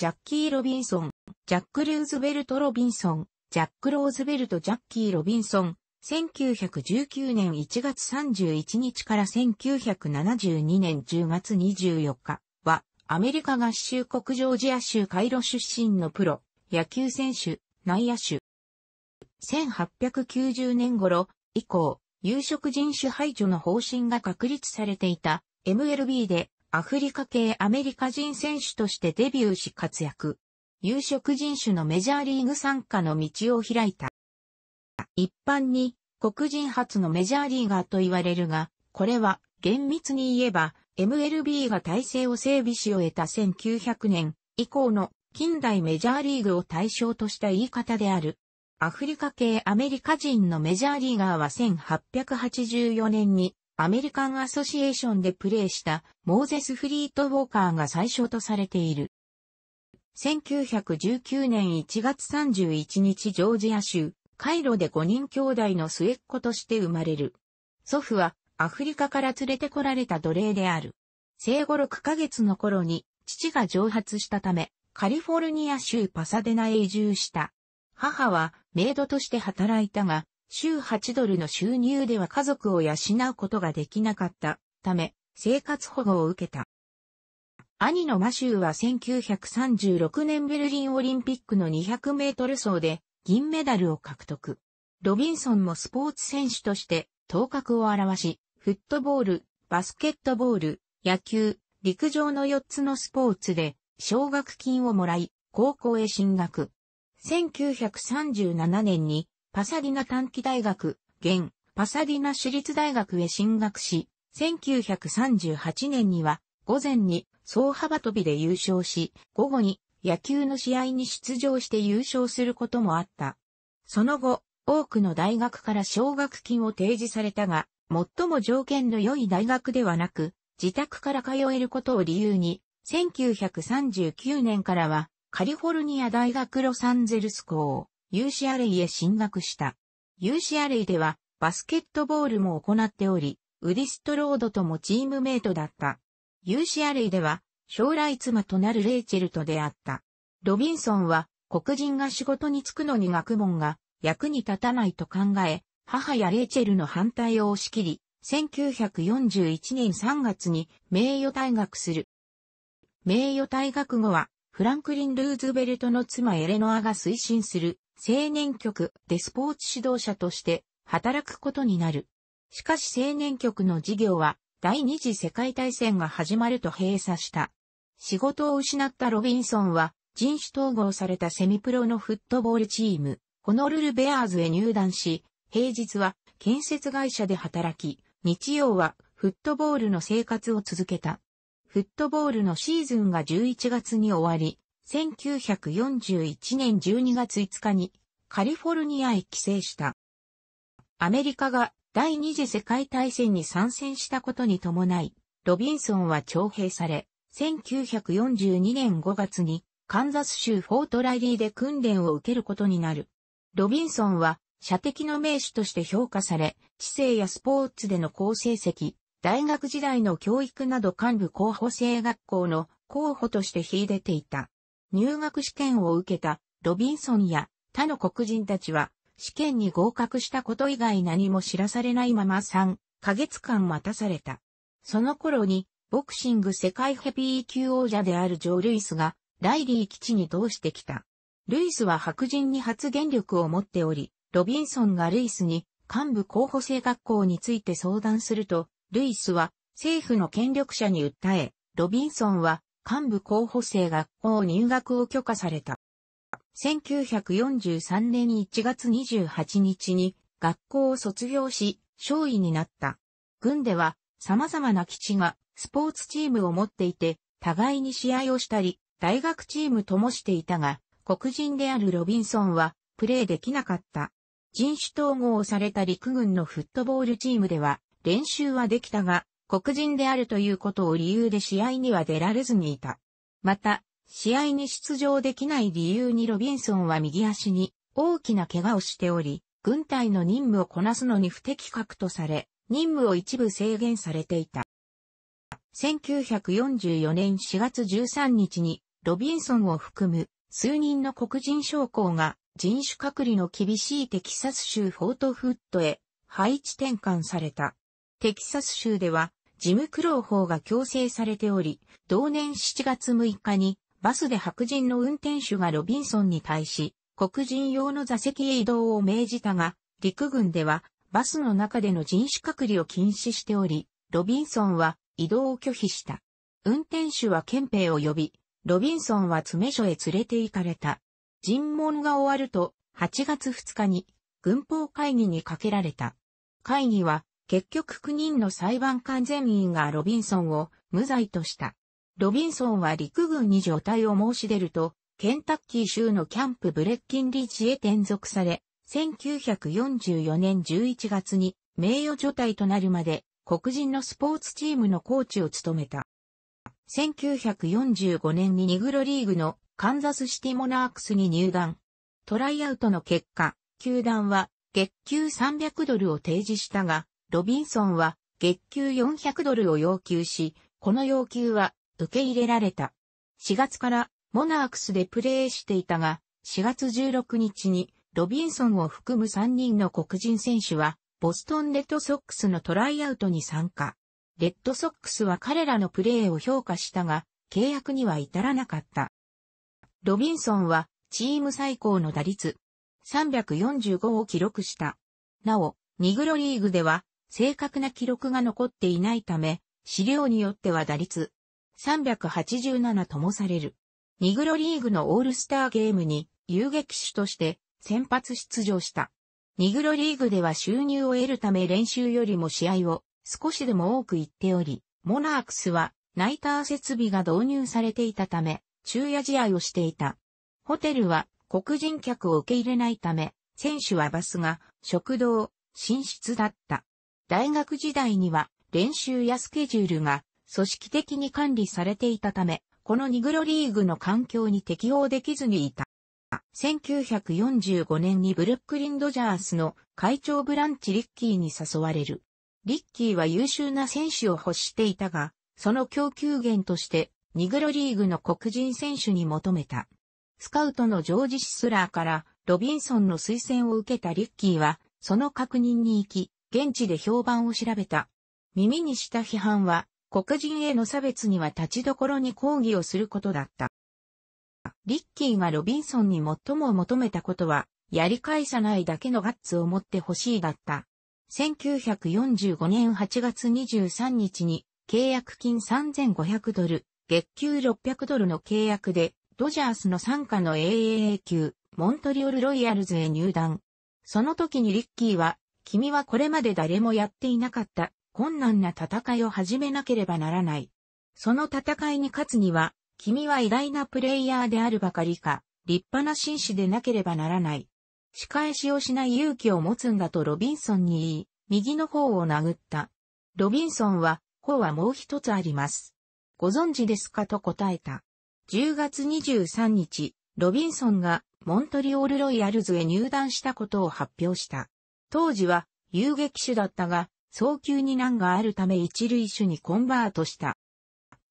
ジャッキー・ロビンソン、ジャック・ルーズベルト・ロビンソン、ジャック・ローズベルト・ジャッキー・ロビンソン、1919年1月31日から1972年10月24日は、アメリカ合衆国ジョージア州カイロ出身のプロ、野球選手、内野手。1890年頃以降、有色人種排除の方針が確立されていた MLB でアフリカ系アメリカ人選手としてデビューし活躍。有色人種のメジャーリーグ参加の道を開いた。一般に黒人初のメジャーリーガーと言われるが、これは厳密に言えば MLB が体制を整備し終えた1900年以降の近代メジャーリーグを対象とした言い方である。アフリカ系アメリカ人のメジャーリーガーは1884年にアメリカンアソシエーションでプレーしたモーゼス・フリート・ウォーカーが最初とされている。1919年1月31日ジョージア州、カイロで5人兄弟の末っ子として生まれる。祖父はアフリカから連れてこられた奴隷である。生後6ヶ月の頃に父が蒸発したため、カリフォルニア州パサデナへ移住した。母はメイドとして働いたが、週8ドルの収入では家族を養うことができなかったため、生活保護を受けた。兄のマシューは1936年ベルリンオリンピックの200メートル走で銀メダルを獲得。ロビンソンもスポーツ選手として頭角を現し、フットボール、バスケットボール、野球、陸上の4つのスポーツで奨学金をもらい、高校へ進学。1937年にパサディナ短期大学、現、パサディナ私立大学へ進学し、1938年には、午前に、総幅跳びで優勝し、午後に、野球の試合に出場して優勝することもあった。その後、多くの大学から奨学金を提示されたが、最も条件の良い大学ではなく、自宅から通えることを理由に、1939年からは、カリフォルニア大学ロサンゼルス校、UCLA へ進学した。UCLA ではバスケットボールも行っており、ウディストロードともチームメイトだった。UCLA では将来妻となるレイチェルと出会った。ロビンソンは黒人が仕事に就くのに学問が役に立たないと考え、母やレイチェルの反対を押し切り、1941年3月に名誉退学する。名誉退学後は、フランクリン・ルーズベルトの妻エレノアが推進する青年局でスポーツ指導者として働くことになる。しかし青年局の事業は第二次世界大戦が始まると閉鎖した。仕事を失ったロビンソンは人種統合されたセミプロのフットボールチーム、ホノルルベアーズへ入団し、平日は建設会社で働き、日曜はフットボールの生活を続けた。フットボールのシーズンが11月に終わり、1941年12月5日にカリフォルニアへ帰省した。アメリカが第二次世界大戦に参戦したことに伴い、ロビンソンは徴兵され、1942年5月にカンザス州フォートライリーで訓練を受けることになる。ロビンソンは射的の名手として評価され、知性やスポーツでの好成績、大学時代の教育など幹部候補生学校の候補として秀でていた。入学試験を受けたロビンソンや他の黒人たちは試験に合格したこと以外何も知らされないまま3ヶ月間待たされた。その頃にボクシング世界ヘビー級王者であるジョー・ルイスがライリー基地に通してきた。ルイスは白人に発言力を持っており、ロビンソンがルイスに幹部候補生学校について相談すると、ルイスは政府の権力者に訴え、ロビンソンは幹部候補生学校入学を許可された。1943年1月28日に学校を卒業し、少尉になった。軍では様々な基地がスポーツチームを持っていて、互いに試合をしたり、大学チームともしていたが、黒人であるロビンソンはプレーできなかった。人種統合された陸軍のフットボールチームでは練習はできたが、黒人であるということを理由で試合には出られずにいた。また、試合に出場できない理由にロビンソンは右足に大きな怪我をしており、軍隊の任務をこなすのに不適格とされ、任務を一部制限されていた。1944年4月13日に、ロビンソンを含む数人の黒人将校が人種隔離の厳しいテキサス州フォートフットへ配置転換された。テキサス州ではジムクロー法が強制されており、同年7月6日にバスで白人の運転手がロビンソンに対し、黒人用の座席へ移動を命じたが、陸軍ではバスの中での人種隔離を禁止しており、ロビンソンは移動を拒否した。運転手は憲兵を呼び、ロビンソンは詰め所へ連れて行かれた。尋問が終わると、8月2日に軍法会議にかけられた。会議は結局9人の裁判官全員がロビンソンを無罪とした。ロビンソンは陸軍に除隊を申し出ると、ケンタッキー州のキャンプブレッキンリーチへ転属され、1944年11月に名誉除隊となるまで黒人のスポーツチームのコーチを務めた。1945年にニグロリーグのカンザスシティモナークスに入団。トライアウトの結果、球団は月給300ドルを提示したが、ロビンソンは月給400ドルを要求し、この要求は受け入れられた。4月からモナークスでプレーしていたが、4月16日にロビンソンを含む3人の黒人選手は、ボストンレッドソックスのトライアウトに参加。レッドソックスは彼らのプレーを評価したが、契約には至らなかった。ロビンソンはチーム最高の打率345を記録した。なお、ニグロリーグでは正確な記録が残っていないため、資料によっては打率387ともされる。ニグロリーグのオールスターゲームに遊撃手として先発出場した。ニグロリーグでは収入を得るため練習よりも試合を少しでも多く行っており、モナークスはナイター設備が導入されていたため、昼夜試合をしていた。ホテルは黒人客を受け入れないため、選手はバスが食堂、寝室だった。大学時代には練習やスケジュールが組織的に管理されていたため、このニグロリーグの環境に適応できずにいた。1945年にブルックリン・ドジャースの会長ブランチ・リッキーに誘われる。リッキーは優秀な選手を欲していたが、その供給源としてニグロリーグの黒人選手に求めた。スカウトのジョージ・シスラーからロビンソンの推薦を受けたリッキーは、その確認に行き、現地で評判を調べた。耳にした批判は、黒人への差別には立ちどころに抗議をすることだった。リッキーがロビンソンに最も求めたことは、やり返さないだけのガッツを持ってほしいだった。1945年8月23日に契約金3500ドル、月給600ドルの契約で、ドジャースの参加の AAA 級、モントリオルロイヤルズへ入団。その時にリッキーは君はこれまで誰もやっていなかった困難な戦いを始めなければならない。その戦いに勝つには、君は偉大なプレイヤーであるばかりか、立派な紳士でなければならない。仕返しをしない勇気を持つんだとロビンソンに言い、右の方を殴った。ロビンソンは、方はもう一つあります。ご存知ですかと答えた。10月23日、ロビンソンがモントリオールロイヤルズへ入団したことを発表した。当時は遊撃手だったが、早急に難があるため一塁手にコンバートした。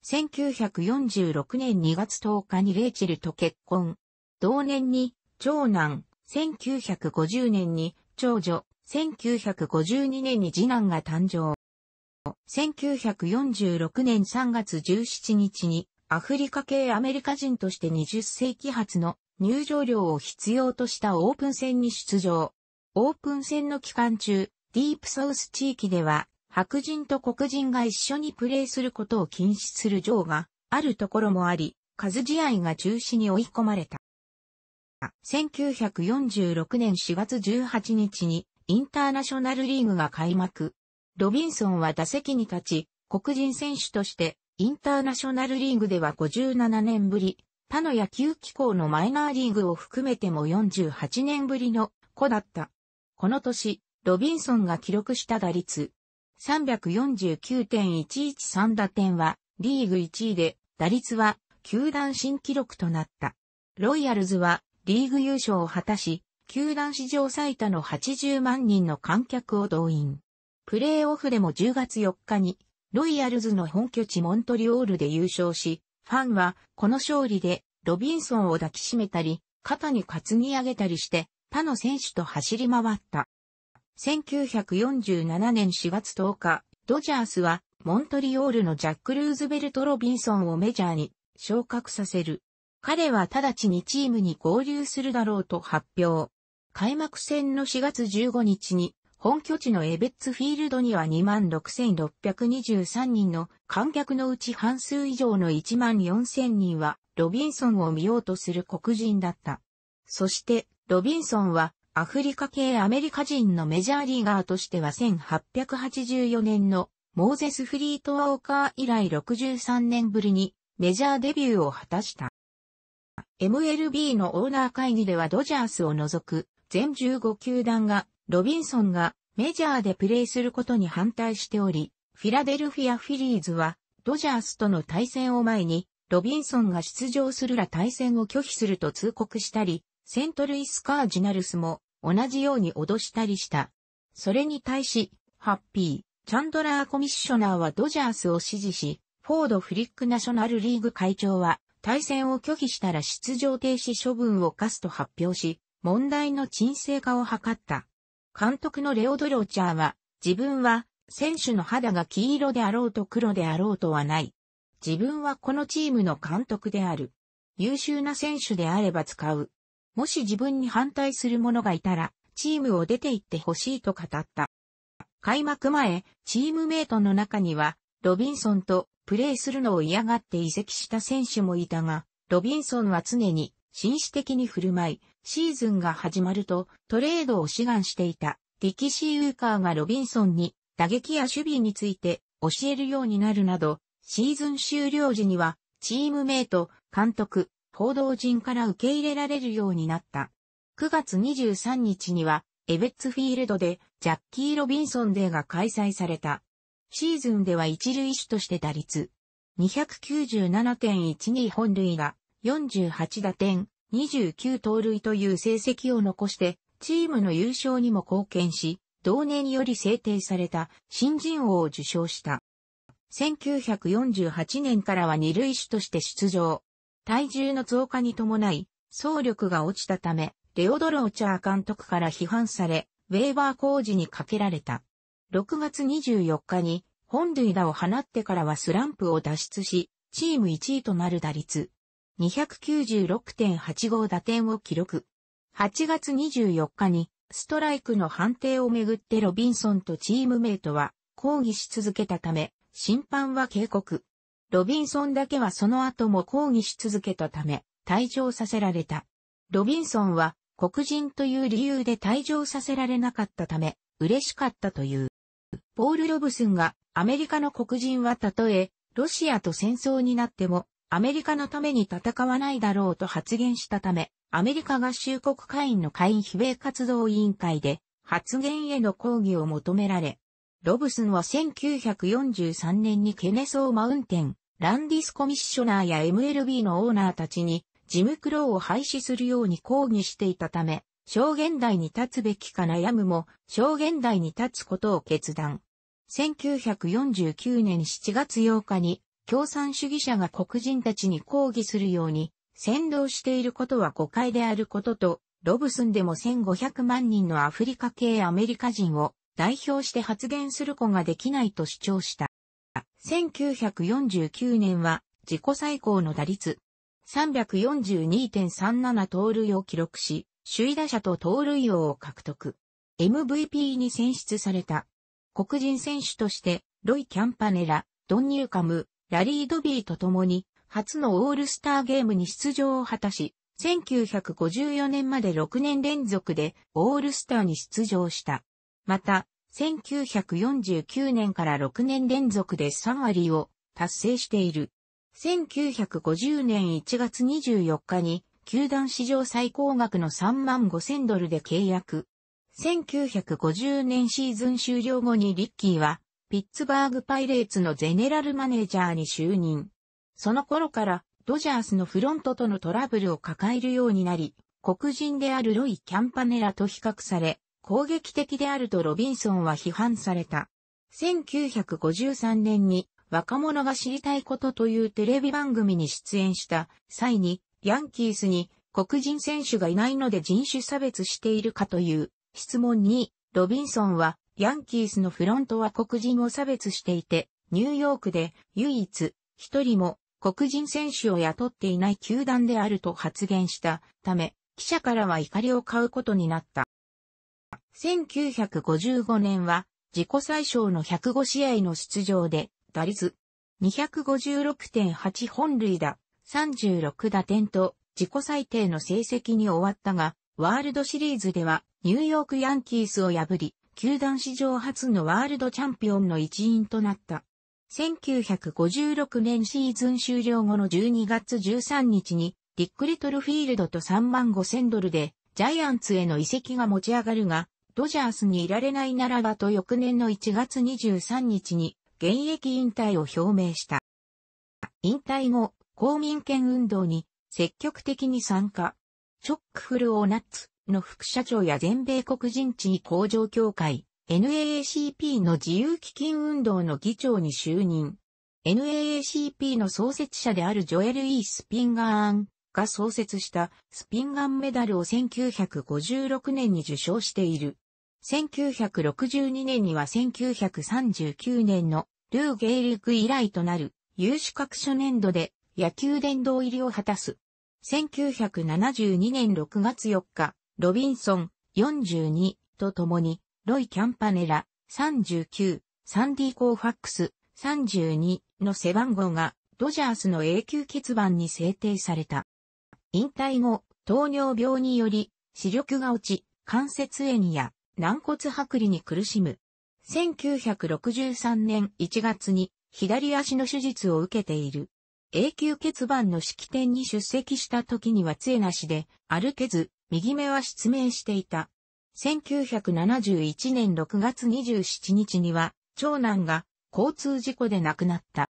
1946年2月10日にレイチェルと結婚。同年に長男、1950年に長女、1952年に次男が誕生。1946年3月17日にアフリカ系アメリカ人として20世紀初の入場料を必要としたオープン戦に出場。オープン戦の期間中、ディープサウス地域では、白人と黒人が一緒にプレーすることを禁止する場があるところもあり、数試合が中止に追い込まれた。1946年4月18日にインターナショナルリーグが開幕。ロビンソンは打席に立ち、黒人選手としてインターナショナルリーグでは57年ぶり、他の野球機構のマイナーリーグを含めても48年ぶりの子だった。この年、ロビンソンが記録した打率349.113打点はリーグ1位で打率は球団新記録となった。ロイヤルズはリーグ優勝を果たし、球団史上最多の80万人の観客を動員。プレーオフでも10月4日にロイヤルズの本拠地モントリオールで優勝し、ファンはこの勝利でロビンソンを抱きしめたり、肩に担ぎ上げたりして他の選手と走り回った。1947年4月10日、ドジャースはモントリオールのジャック・ルーズベルト・ロビンソンをメジャーに昇格させる。彼は直ちにチームに合流するだろうと発表。開幕戦の4月15日に本拠地のエベッツフィールドには26,623人の観客のうち半数以上の14,000人はロビンソンを見ようとする黒人だった。そしてロビンソンはアフリカ系アメリカ人のメジャーリーガーとしては1884年のモーゼス・フリート・ワーカー以来63年ぶりにメジャーデビューを果たした。MLB のオーナー会議ではドジャースを除く全15球団がロビンソンがメジャーでプレーすることに反対しており、フィラデルフィア・フィリーズはドジャースとの対戦を前にロビンソンが出場するら対戦を拒否すると通告したり、セントルイス・カージナルスも同じように脅したりした。それに対し、ハッピー、チャンドラーコミッショナーはドジャースを支持し、フォード・フリック・ナショナルリーグ会長は、対戦を拒否したら出場停止処分を課すと発表し、問題の沈静化を図った。監督のレオ・ドローチャーは、自分は、選手の肌が黄色であろうと黒であろうとはない。自分はこのチームの監督である。優秀な選手であれば使う。もし自分に反対する者がいたら、チームを出て行ってほしいと語った。開幕前、チームメイトの中には、ロビンソンとプレーするのを嫌がって移籍した選手もいたが、ロビンソンは常に紳士的に振る舞い、シーズンが始まるとトレードを志願していた。ディキシー・ウーカーがロビンソンに打撃や守備について教えるようになるなど、シーズン終了時にはチームメイト、監督、報道陣から受け入れられるようになった。9月23日には、エベッツフィールドでジャッキー・ロビンソンデーが開催された。シーズンでは一塁手として打率297.12本塁打、48打点、29盗塁という成績を残して、チームの優勝にも貢献し、同年より制定された新人王を受賞した。1948年からは二塁手として出場。体重の増加に伴い、総力が落ちたため、レオドローチャー監督から批判され、ウェーバー工事にかけられた。6月24日に、本塁打を放ってからはスランプを脱出し、チーム1位となる打率、296.85打点を記録。8月24日に、ストライクの判定をめぐってロビンソンとチームメイトは抗議し続けたため、審判は警告。ロビンソンだけはその後も抗議し続けたため、退場させられた。ロビンソンは黒人という理由で退場させられなかったため、嬉しかったという。ポール・ロブスンがアメリカの黒人はたとえロシアと戦争になってもアメリカのために戦わないだろうと発言したため、アメリカ合衆国会員の会員非米活動委員会で発言への抗議を求められ、ロブスンは1943年にケネソーマウンテン、ランディスコミッショナーや MLB のオーナーたちに、ジムクローを廃止するように抗議していたため、小現代に立つべきか悩むも、小現代に立つことを決断。1949年7月8日に、共産主義者が黒人たちに抗議するように、先導していることは誤解であることと、ロブスンでも1500万人のアフリカ系アメリカ人を代表して発言する子ができないと主張した。1949年は自己最高の打率342.37盗塁を記録し、首位打者と盗塁王を獲得。MVP に選出された。黒人選手として、ロイ・キャンパネラ、ドン・ニューカム、ラリー・ドビーと共に、初のオールスターゲームに出場を果たし、1954年まで6年連続でオールスターに出場した。また、1949年から6年連続で3割を達成している。1950年1月24日に、球団史上最高額の3万5千ドルで契約。1950年シーズン終了後にリッキーは、ピッツバーグパイレーツのゼネラルマネージャーに就任。その頃から、ドジャースのフロントとのトラブルを抱えるようになり、黒人であるロイ・キャンパネラと比較され、攻撃的であるとロビンソンは批判された。1953年に若者が知りたいことというテレビ番組に出演した際にヤンキースに黒人選手がいないので人種差別しているかという質問にロビンソンはヤンキースのフロントは黒人を差別していてニューヨークで唯一一人も黒人選手を雇っていない球団であると発言したため記者からは怒りを買うことになった。1955年は自己最小の105試合の出場で、打率256.8本塁打、36打点と自己最低の成績に終わったが、ワールドシリーズではニューヨークヤンキースを破り、球団史上初のワールドチャンピオンの一員となった。1956年シーズン終了後の12月13日に、リック・リトルフィールドと3万5千ドルで、ジャイアンツへの移籍が持ち上がるが、ドジャースにいられないならばと翌年の1月23日に現役引退を表明した。引退後、公民権運動に積極的に参加。チョックフルオーナッツの副社長や全米黒人地位向上協会 NAACP の自由基金運動の議長に就任。NAACP の創設者であるジョエル・イ、e、スピンガーンが創設したスピンガンメダルを1956年に受賞している。1962年には1939年のルー・ゲイリク以来となる有資格初年度で野球殿堂入りを果たす。1972年6月4日、ロビンソン42と共にロイ・キャンパネラ39、サンディ・コーファックス32の背番号がドジャースの永久欠番に制定された。引退後、糖尿病により視力が落ち、関節炎や軟骨剥離に苦しむ。1963年1月に左足の手術を受けている。永久欠番の式典に出席した時には杖なしで歩けず、右目は失明していた。1971年6月27日には、長男が交通事故で亡くなった。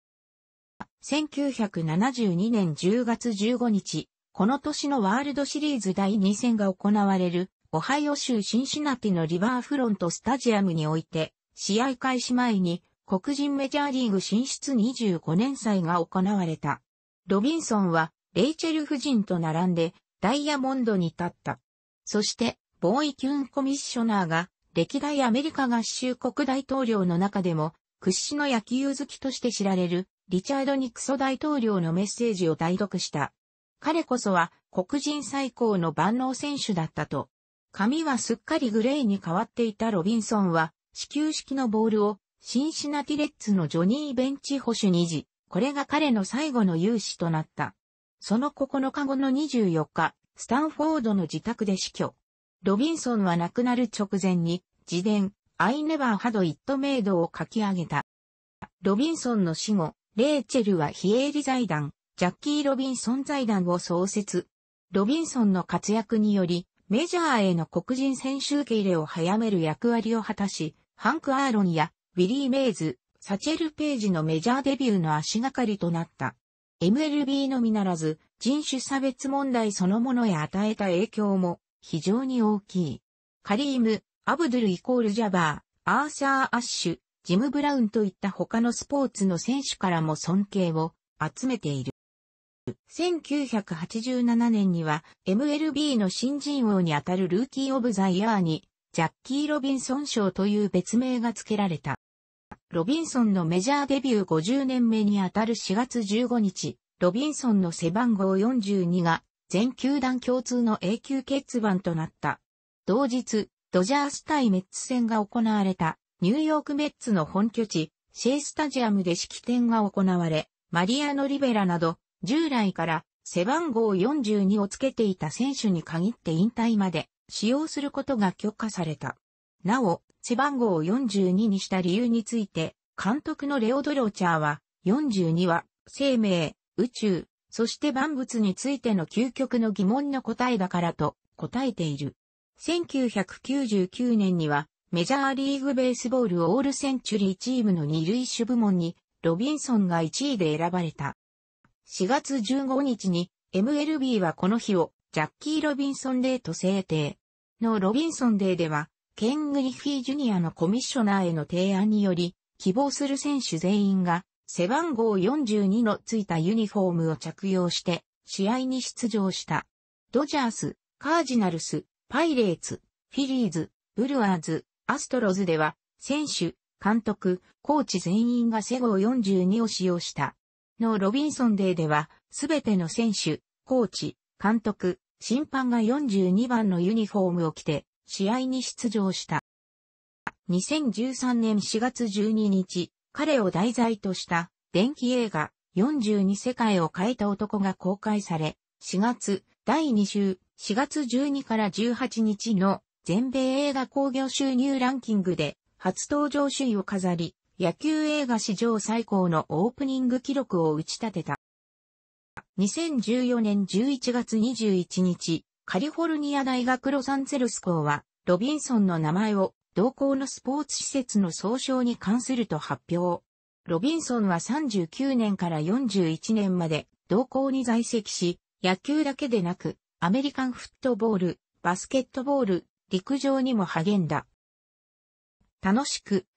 1972年10月15日、この年のワールドシリーズ第2戦が行われるオハイオ州シンシナティのリバーフロントスタジアムにおいて、試合開始前に黒人メジャーリーグ進出25年祭が行われた。ロビンソンは、レイチェル夫人と並んで、ダイヤモンドに立った。そして、ボーイ・キュンコミッショナーが、歴代アメリカ合衆国大統領の中でも、屈指の野球好きとして知られる、リチャード・ニクソ大統領のメッセージを代読した。彼こそは、黒人最高の万能選手だったと、髪はすっかりグレーに変わっていたロビンソンは、始球式のボールを、シンシナティレッツのジョニー・ベンチ保守に時、これが彼の最後の勇士となった。その9日後の24日、スタンフォードの自宅で死去。ロビンソンは亡くなる直前に、自伝、I never had it made を書き上げた。ロビンソンの死後、レーチェルは非営利財団、ジャッキー・ロビンソン財団を創設。ロビンソンの活躍により、メジャーへの黒人選手受け入れを早める役割を果たし、ハンク・アーロンやウィリー・メイズ、サチェル・ページのメジャーデビューの足がかりとなった。MLB のみならず、人種差別問題そのものへ与えた影響も非常に大きい。カリーム、アブドゥルイコールジャバー、アーシャー・アッシュ、ジム・ブラウンといった他のスポーツの選手からも尊敬を集めている。1987年には MLB の新人王にあたるルーキー・オブ・ザ・イヤーにジャッキー・ロビンソン賞という別名が付けられた。ロビンソンのメジャーデビュー50年目にあたる4月15日、ロビンソンの背番号42が全球団共通の永久欠番となった。同日、ドジャース対メッツ戦が行われたニューヨークメッツの本拠地、シェイスタジアムで式典が行われ、マリアノ・リベラなど従来から背番号42をつけていた選手に限って引退まで使用することが許可された。なお、背番号を42にした理由について、監督のレオ・ドローチャーは、42は、生命、宇宙、そして万物についての究極の疑問の答えだからと答えている。1999年には、メジャーリーグベースボールオールセンチュリーチームの二類種部門に、ロビンソンが1位で選ばれた。4月15日に MLB はこの日をジャッキー・ロビンソンデーと制定。のロビンソンデーでは、ケン・グリフィー・ジュニアのコミッショナーへの提案により、希望する選手全員が背番号42のついたユニフォームを着用して試合に出場した。ドジャース、カージナルス、パイレーツ、フィリーズ、ブルワーズ、アストロズでは、選手、監督、コーチ全員が背後42を使用した。のロビンソンデーでは、すべての選手、コーチ、監督、審判が42番のユニフォームを着て、試合に出場した。2013年4月12日、彼を題材とした電気映画42世界を変えた男が公開され、4月第2週4月12から18日の全米映画興行収入ランキングで初登場首位を飾り、野球映画史上最高のオープニング記録を打ち立てた。2014年11月21日、カリフォルニア大学ロサンゼルス校は、ロビンソンの名前を同校のスポーツ施設の総称に関すると発表。ロビンソンは39年から41年まで同校に在籍し、野球だけでなく、アメリカンフットボール、バスケットボール、陸上にも励んだ。楽しく、